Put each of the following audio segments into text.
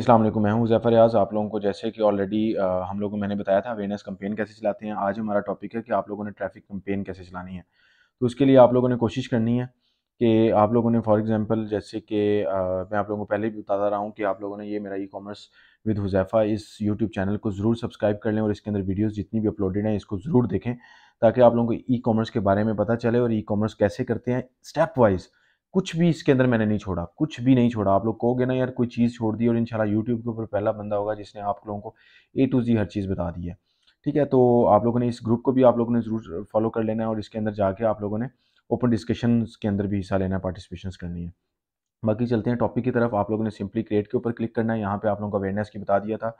अस्सलाम वालेकुम मैं हूं जैफर रियाज आप लोगों को जैसे कि ऑलरेडी हम लोगों को मैंने बताया था अवेयरनेस कैंपेन कैसे चलाते हैं आज हमारा टॉपिक है कि आप लोगों ने ट्रैफिक कैंपेन कैसे चलानी है तो उसके लिए आप लोगों ने कोशिश करनी है कि आप लोगों ने फॉर एग्जांपल जैसे कि मैं आप लोगों को पहले भी बताता रहा हूँ कि आप लोगों ने ये मेरा ई कॉमर्स विद हुजैफ़ा इस यूट्यूब चैनल को ज़रूर सब्सक्राइब कर लें और इसके अंदर वीडियोस जितनी भी अपलोडेड हैं इसको ज़रूर देखें ताकि आप लोगों को ई कॉमर्स के बारे में पता चले और ई कॉमर्स कैसे करते हैं स्टेप वाइज़ कुछ भी इसके अंदर मैंने नहीं छोड़ा कुछ भी नहीं छोड़ा आप लोग कहोगे ना यार कोई चीज़ छोड़ दी और इंशाल्लाह यूट्यूब के ऊपर पहला बंदा होगा जिसने आप लोगों को ए टू जी हर चीज़ बता दी है ठीक है तो आप लोगों ने इस ग्रुप को भी आप लोगों ने ज़रूर फॉलो कर लेना है और इसके अंदर जाके आप लोगों ने ओपन डिस्कशन के अंदर भी हिस्सा लेना है पार्टिसिपेशन करनी है बाकी चलते हैं टॉपिक की तरफ आप लोगों ने सिंपली क्रिएट के ऊपर क्लिक करना है यहाँ पर आप लोगों को अवेयरनेस की बता दिया था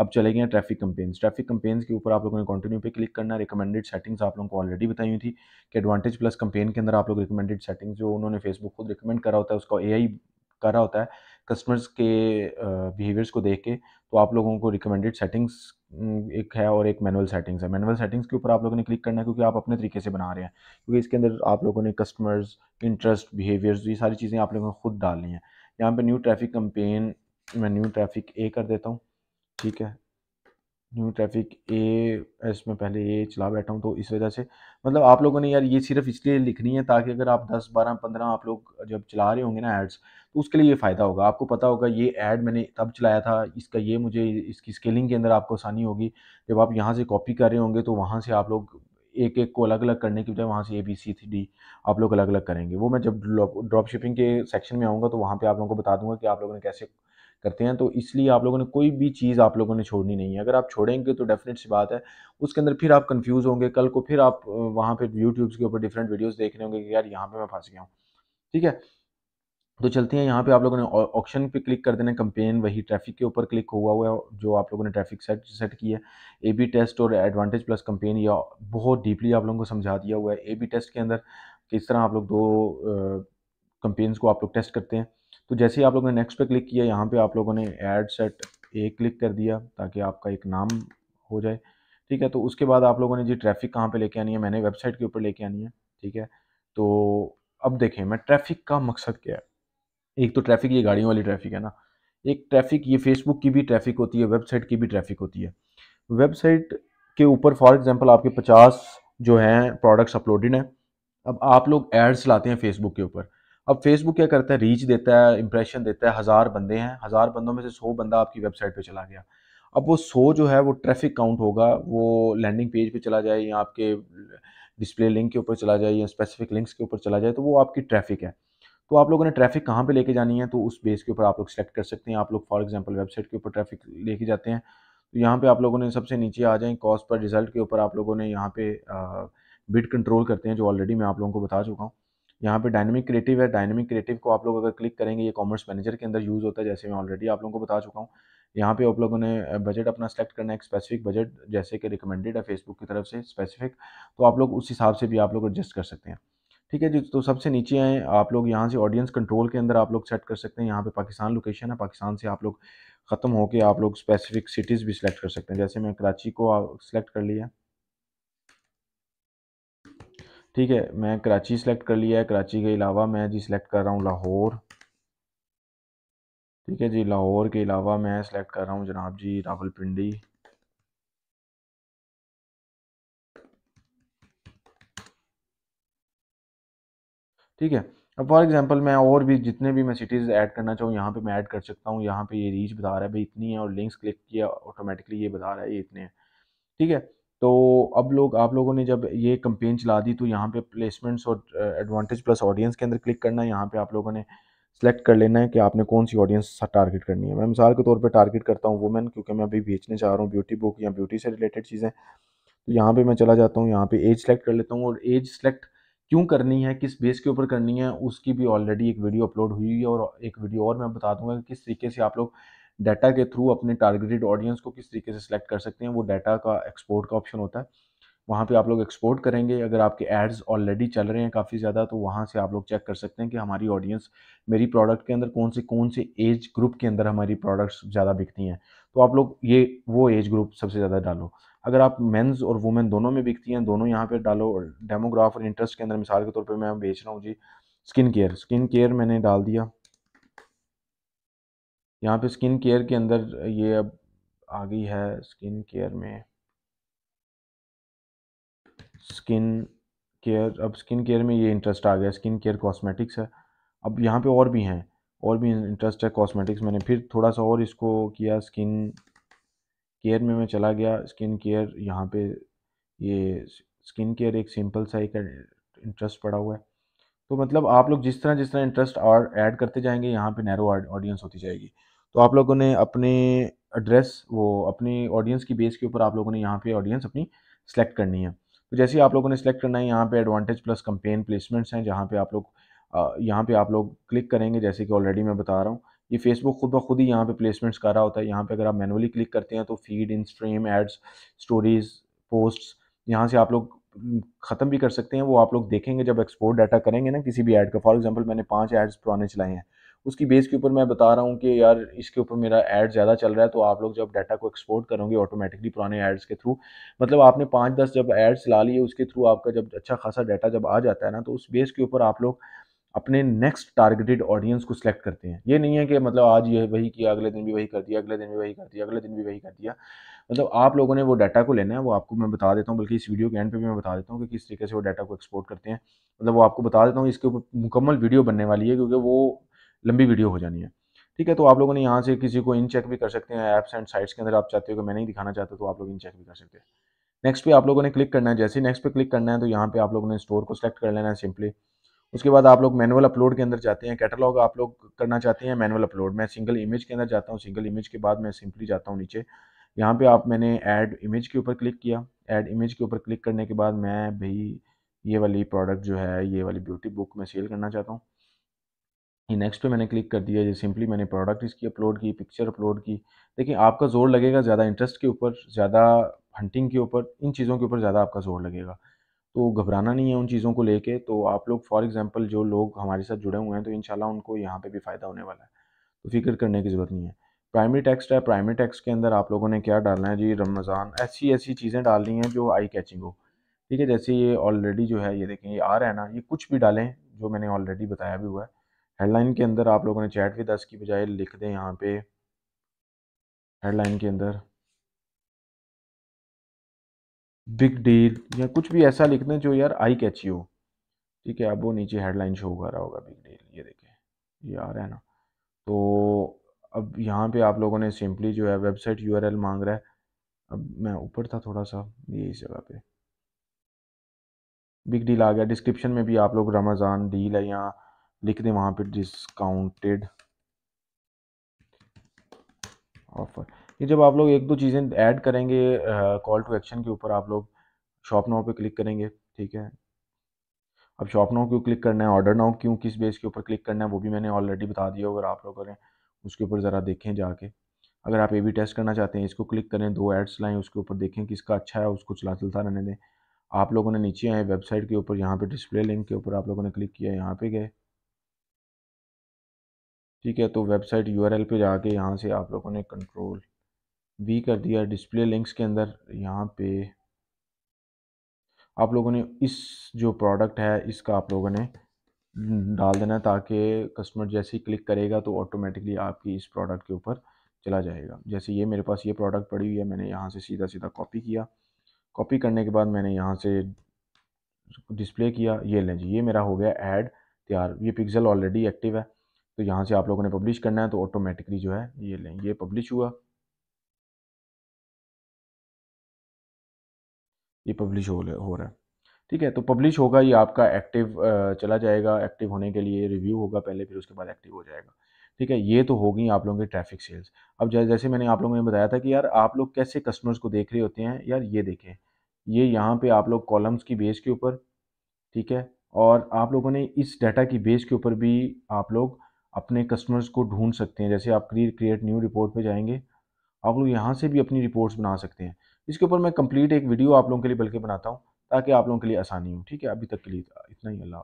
अब चले गए ट्रैफिक कंपेन्स ट्रैफिक कंपेन्स के ऊपर आप लोगों ने कंटिन्यू पे क्लिक करना रिकमेंडेड सेटिंग्स आप लोगों को ऑलरेडी बताई हुई थी कि एडवांटेज प्लस कंपेन के अंदर आप लोग रिकमेंडेड सेटिंग्स जो उन्होंने फेसबुक खुद रिकमेंड करा होता है उसका ए आई करा होता है कस्टमर्स के बिहेवियर्स को देख के तो आप लोगों को रिकमेंडेड सेटिंग्स एक है और एक मैनुअल सेटिंग्स है मैनुअल सेटिंग्स के ऊपर आप लोगों ने क्लिक करना है क्योंकि आप अपने तरीके से बना रहे हैं क्योंकि इसके अंदर आप लोगों ने कस्टमर्स इंटरेस्ट बिहेवियर्स ये सारी चीज़ें आप लोगों ने खुद डालनी है यहाँ पर न्यू ट्रैफिक कंपेन मैं न्यू ट्रैफिक ए कर देता हूँ ठीक है न्यू ट्रैफिक ए एस में पहले ए चला बैठा हूँ तो इस वजह से मतलब आप लोगों ने यार ये सिर्फ इसलिए लिखनी है ताकि अगर आप 10 12 15 आप लोग जब चला रहे होंगे ना एड्स तो उसके लिए ये फ़ायदा होगा आपको पता होगा ये ऐड मैंने तब चलाया था इसका ये मुझे इसकी स्केलिंग के अंदर आपको आसानी होगी जब आप यहाँ से कॉपी कर रहे होंगे तो वहाँ से आप लोग एक एक को अलग अलग करने की बजाय वहाँ से ए बी सी डी आप लोग अलग अलग करेंगे वो मैं जब ड्रॉप शिपिंग के सेक्शन में आऊँगा तो वहाँ पर आप लोगों को बता दूँगा कि आप लोगों ने कैसे करते हैं तो इसलिए आप लोगों ने कोई भी चीज़ आप लोगों ने छोड़नी नहीं है अगर आप छोड़ेंगे तो डेफिनेट सी बात है उसके अंदर फिर आप कन्फ्यूज़ होंगे कल को फिर आप वहाँ पर यूट्यूब्स के ऊपर डिफरेंट वीडियोज़ देखने होंगे कि यार यहाँ पर मैं फंस गया हूँ ठीक है तो चलते हैं यहाँ पे आप लोगों ने ऑप्शन पे क्लिक कर देना कंपेन वही ट्रैफिक के ऊपर क्लिक हुआ हुआ है जो आप लोगों ने ट्रैफिक सेट सेट किया है ए बी टेस्ट और एडवांटेज प्लस कंपेन या बहुत डीपली आप लोगों को समझा दिया हुआ है ए बी टेस्ट के अंदर किस तरह आप लोग दो कंपेन्स को आप लोग टेस्ट करते हैं तो जैसे ही आप लोगों ने नेक्स्ट पे क्लिक किया यहाँ पे आप लोगों ने एड सेट ए क्लिक कर दिया ताकि आपका एक नाम हो जाए ठीक है तो उसके बाद आप लोगों ने जी ट्रैफिक कहाँ पे लेके आनी है मैंने वेबसाइट के ऊपर लेके आनी है ठीक है तो अब देखें मैं ट्रैफिक का मकसद क्या है एक तो ट्रैफिक ये गाड़ियों वाली ट्रैफिक है ना एक ट्रैफिक ये फेसबुक की भी ट्रैफिक होती है वेबसाइट की भी ट्रैफिक होती है वेबसाइट के ऊपर फॉर एग्जाम्पल आपके पचास जो हैं प्रोडक्ट्स अपलोडेड हैं अब आप लोग एड्स लाते हैं फेसबुक के ऊपर अब फेसबुक क्या करता है रीच देता है इंप्रेशन देता है हज़ार बंदे हैं हज़ार बंदों में से सौ बंदा आपकी वेबसाइट पे चला गया अब वो सौ जो है वो ट्रैफिक काउंट होगा वो लैंडिंग पेज पे चला जाए या आपके डिस्प्ले लिंक के ऊपर चला जाए या स्पेसिफिक लिंक्स के ऊपर चला जाए तो वो आपकी ट्रैफिक है तो आप लोगों ने ट्रैफिक कहाँ पे लेके जानी है तो उस बेस के ऊपर आप लोग सेलेक्ट कर सकते हैं आप लोग फॉर एग्जांपल वेबसाइट के ऊपर ट्रैफिक लेके जाते हैं तो यहाँ पे आप लोगों ने सबसे नीचे आ जाएँ कॉस्ट पर रिजल्ट के ऊपर आप लोगों ने यहाँ पे बिट कंट्रोल करते हैं जो ऑलरेडी मैं आप लोगों को बता चुका हूँ यहाँ पे डायनेमिक क्रिएटिव है डायनेमिक क्रिएटिव को आप लोग अगर क्लिक करेंगे ये कॉमर्स मैनेजर के अंदर यूज़ होता है जैसे मैं ऑलरेडी आप लोगों को बता चुका हूँ यहाँ पे आप लोगों ने बजट अपना सेलेक्ट करना है एक स्पेसिफिक बजट जैसे कि रिकमेंडेड है फेसबुक की तरफ से स्पेसिफिक तो आप लोग उस हिसाब से भी आप लोग एडजस्ट कर सकते हैं ठीक है जी तो सबसे नीचे आए आप लोग यहाँ से ऑडियंस कंट्रोल के अंदर आप लोग सेट कर सकते हैं यहाँ पे पाकिस्तान लोकेशन है पाकिस्तान से आप लोग ख़त्म होकर आप लोग स्पेसिफिक सिटीज़ भी सिलेक्ट कर सकते हैं जैसे मैं कराची को सिलेक्ट कर लिया ठीक है मैं कराची सेलेक्ट कर लिया है कराची के अलावा मैं जी सेलेक्ट कर रहा हूँ लाहौर ठीक है जी लाहौर के अलावा मैं सिलेक्ट कर रहा हूँ जनाब जी रावलपिंडी ठीक है अब फॉर एग्जांपल मैं और भी जितने भी मैं सिटीज़ ऐड करना चाहूँ यहाँ पे मैं ऐड कर सकता हूँ यहाँ पे ये रीच बता रहा है भाई इतनी है और लिंक्स क्लिक किया ऑटोमेटिकली ये बता रहा है ये इतने हैं ठीक है तो अब लोग आप लोगों ने जब ये कंपेन चला दी तो यहाँ पे प्लेसमेंट्स और एडवांटेज प्लस ऑडियंस के अंदर क्लिक करना है यहाँ पे आप लोगों ने सेलेक्ट कर लेना है कि आपने कौन सी ऑडियंस टारगेट करनी है मैं मिसाल के तौर पे टारगेट करता हूँ वुमेन क्योंकि मैं अभी बेचने चाह रहा हूँ ब्यूटी बुक या ब्यूटी से रिलेटेड चीज़ें तो यहाँ पर मैं चला जाता हूँ यहाँ पर एज सेलेक्ट कर लेता हूँ और एज सेलेक्ट क्यों करनी है किस बेस के ऊपर करनी है उसकी भी ऑलरेडी एक वीडियो अपलोड हुई है और एक वीडियो और मैं बता दूंगा कि किस तरीके से आप लोग डाटा के थ्रू अपने टारगेटेड ऑडियंस को किस तरीके से सिलेक्ट कर सकते हैं वो डाटा का एक्सपोर्ट का ऑप्शन होता है वहाँ पे आप लोग एक्सपोर्ट करेंगे अगर आपके एड्स ऑलरेडी चल रहे हैं काफ़ी ज़्यादा तो वहाँ से आप लोग चेक कर सकते हैं कि हमारी ऑडियंस मेरी प्रोडक्ट के अंदर कौन से कौन से एज ग्रुप के अंदर हमारी प्रोडक्ट्स ज़्यादा बिकती हैं तो आप लोग ये वो एज ग्रुप सबसे ज़्यादा डालो अगर आप मेंस और वुमेन दोनों में बिकती हैं दोनों यहाँ पर डालो डेमोग्राफ और इंटरेस्ट के अंदर मिसाल के तौर पर मैं बेच रहा हूँ जी स्किन केयर स्किन केयर मैंने डाल दिया यहाँ पे स्किन केयर के अंदर ये अब आ गई है स्किन केयर में स्किन केयर अब स्किन केयर में ये इंटरेस्ट आ गया स्किन केयर कॉस्मेटिक्स है अब यहाँ पे और भी हैं और भी इंटरेस्ट है कॉस्मेटिक्स मैंने फिर थोड़ा सा और इसको किया स्किन केयर में मैं चला गया स्किन केयर यहाँ पे ये स्किन केयर एक सिंपल सा एक इंटरेस्ट पड़ा हुआ है तो मतलब आप लोग जिस तरह जिस तरह इंटरेस्ट और ऐड करते जाएंगे यहाँ पे नैरो ऑडियंस होती जाएगी तो आप लोगों ने अपने एड्रेस वो अपने ऑडियंस की बेस के ऊपर आप लोगों ने यहाँ पे ऑडियंस अपनी सेलेक्ट करनी है तो जैसे ही आप लोगों ने सेलेक्ट करना है यहाँ पे एडवांटेज प्लस कंपेन प्लेसमेंट्स हैं जहाँ पे आप लोग यहाँ पे आप लोग क्लिक करेंगे जैसे कि ऑलरेडी मैं बता रहा हूँ ये फेसबुक खुद ब खुद ही यहाँ पे प्लेसमेंट्स कर रहा होता है यहाँ पे अगर आप मैनुअली क्लिक करते हैं तो feed in stream ads stories posts यहाँ से आप लोग ख़त्म भी कर सकते हैं वो आप लोग देखेंगे जब एक्सपोर्ट डाटा करेंगे ना किसी भी ऐड का फॉर एग्जांपल मैंने पांच एड्स पुराने चलाए हैं उसकी बेस के ऊपर मैं बता रहा हूँ कि यार इसके ऊपर मेरा ऐड ज़्यादा चल रहा है तो आप लोग जब डाटा को एक्सपोर्ट करोगे ऑटोमेटिकली पुराने एड्स के थ्रू मतलब आपने पाँच दस जब एड्स ला लिए उसके थ्रू आपका जब अच्छा खासा डाटा जब आ जाता है ना तो उस बेस के ऊपर आप लोग अपने नेक्स्ट टारगेटेड ऑडियंस को सिलेक्ट करते हैं ये नहीं है कि मतलब आज ये वही किया अगले दिन भी वही कर दिया अगले दिन भी वही कर दिया अगले दिन भी वही कर दिया मतलब आप लोगों ने वो डाटा को लेना है वो आपको मैं बता देता हूँ बल्कि इस वीडियो के एंड पे भी मैं बता देता हूँ कि किस तरीके से वो डाटा को एक्सपोर्ट करते हैं मतलब वो आपको बता देता हूँ इसके ऊपर मुकम्मल वीडियो बनने वाली है क्योंकि वो लंबी वीडियो हो जानी है ठीक है तो आप लोगों ने यहाँ से किसी को इन चेक भी कर सकते हैं ऐप्स एंड साइट्स के अंदर आप चाहते हो कि मैं नहीं दिखाना चाहता तो आप लोग इन चेक भी कर सकते हैं नेक्स्ट पे आप लोगों ने क्लिक करना है जैसे नेक्स्ट पे क्लिक करना है तो यहाँ पे आप लोगों ने स्टोर को सेलेक्ट कर लेना है सिंपली उसके बाद आप लोग मैनुअल अपलोड के अंदर जाते हैं कैटलॉग आप लोग करना चाहते हैं मैनुअल अपलोड मैं सिंगल इमेज के अंदर जाता हूँ सिंगल इमेज के बाद मैं सिंपली जाता हूँ नीचे यहाँ पे आप मैंने ऐड इमेज के ऊपर क्लिक किया ऐड इमेज के ऊपर क्लिक करने के बाद मैं भाई ये वाली प्रोडक्ट जो है ये वाली ब्यूटी बुक मैं सेल करना चाहता हूँ ये नेक्स्ट पे मैंने क्लिक कर दिया ये सिंपली मैंने प्रोडक्ट इसकी अपलोड की पिक्चर अपलोड की देखिए आपका जोर लगेगा ज़्यादा इंटरेस्ट के ऊपर ज़्यादा हंटिंग के ऊपर इन चीज़ों के ऊपर ज़्यादा आपका जोर लगेगा तो घबराना नहीं है उन चीज़ों को लेके तो आप लोग फॉर एग्जांपल जो लोग हमारे साथ जुड़े हुए हैं तो इन उनको यहाँ पर भी फ़ायदा होने वाला है तो फिक्र करने की ज़रूरत नहीं है प्राइमरी टेक्स्ट है प्राइमरी टेक्स्ट के अंदर आप लोगों ने क्या डालना है जी रमज़ान ऐसी ऐसी चीज़ें डालनी हैं जो आई कैचिंग हो ठीक है जैसे ये ऑलरेडी जो है ये देखें ये आ रहा है ना ये कुछ भी डालें जो मैंने ऑलरेडी बताया भी हुआ है हेडलाइन के अंदर आप लोगों ने चैट भी दस की बजाय लिख दें यहाँ पे हेडलाइन के अंदर बिग डील या कुछ भी ऐसा लिख दें जो यार आई कैची हो ठीक है अब वो नीचे हेडलाइन शो कर रहा होगा बिग डील ये देखें ये आ रहा है ना तो अब यहाँ पे आप लोगों ने सिंपली जो है वेबसाइट यूआरएल मांग रहा है अब मैं ऊपर था थोड़ा सा ये इस जगह पे बिग डील आ गया डिस्क्रिप्शन में भी आप लोग रमज़ान डील है यहाँ लिख दें वहाँ पे डिस्काउंटेड ऑफर ये जब आप लोग एक दो चीज़ें ऐड करेंगे कॉल टू एक्शन के ऊपर आप लोग शॉप नाउ पे क्लिक करेंगे ठीक है अब शॉप नाउ क्यों क्लिक करना है ऑर्डर नाउ क्यों किस बेस के ऊपर क्लिक करना है वो भी मैंने ऑलरेडी बता दिया अगर आप लोग करें उसके ऊपर ज़रा देखें जाके अगर आप ए बी टेस्ट करना चाहते हैं इसको क्लिक करें दो एड्स लाएँ उसके ऊपर देखें किसका अच्छा है उसको चला चलता रहने दें आप लोगों ने नीचे आए वेबसाइट के ऊपर यहाँ पे डिस्प्ले लिंक के ऊपर आप लोगों ने क्लिक किया यहाँ पे गए ठीक है तो वेबसाइट यूआरएल पे जाके यहाँ से आप लोगों ने कंट्रोल वी कर दिया डिस्प्ले लिंक्स के अंदर यहाँ पे आप लोगों ने इस जो प्रोडक्ट है इसका आप लोगों ने डाल देना ताकि कस्टमर जैसे ही क्लिक करेगा तो ऑटोमेटिकली आपकी इस प्रोडक्ट के ऊपर चला जाएगा जैसे ये मेरे पास ये प्रोडक्ट पड़ी हुई है मैंने यहाँ से सीधा सीधा कॉपी किया कॉपी करने के बाद मैंने यहाँ से डिस्प्ले किया ये लें जी ये मेरा हो गया ऐड तैयार ये पिक्सल ऑलरेडी एक्टिव है तो यहाँ से आप लोगों ने पब्लिश करना है तो ऑटोमेटिकली जो है ये लें ये पब्लिश हुआ ये पब्लिश हो हो रहा है ठीक है तो पब्लिश होगा ये आपका एक्टिव चला जाएगा एक्टिव होने के लिए रिव्यू होगा पहले फिर उसके बाद एक्टिव हो जाएगा ठीक है ये तो होगी आप लोगों की ट्रैफिक सेल्स अब जैसे मैंने आप लोगों ने बताया था कि यार आप लोग कैसे कस्टमर्स को देख रहे होते हैं यार ये देखें ये यहाँ पे आप लोग कॉलम्स की बेस के ऊपर ठीक है और आप लोगों ने इस डाटा की बेस के ऊपर भी आप लोग अपने कस्टमर्स को ढूंढ सकते हैं जैसे आप क्रिएट न्यू रिपोर्ट पर जाएंगे आप लोग यहाँ से भी अपनी रिपोर्ट्स बना सकते हैं इसके ऊपर मैं कंप्लीट एक वीडियो आप लोगों के लिए बल्कि बनाता हूँ ताकि आप लोगों के लिए आसानी हो ठीक है अभी तक के लिए इतना ही अल्लाह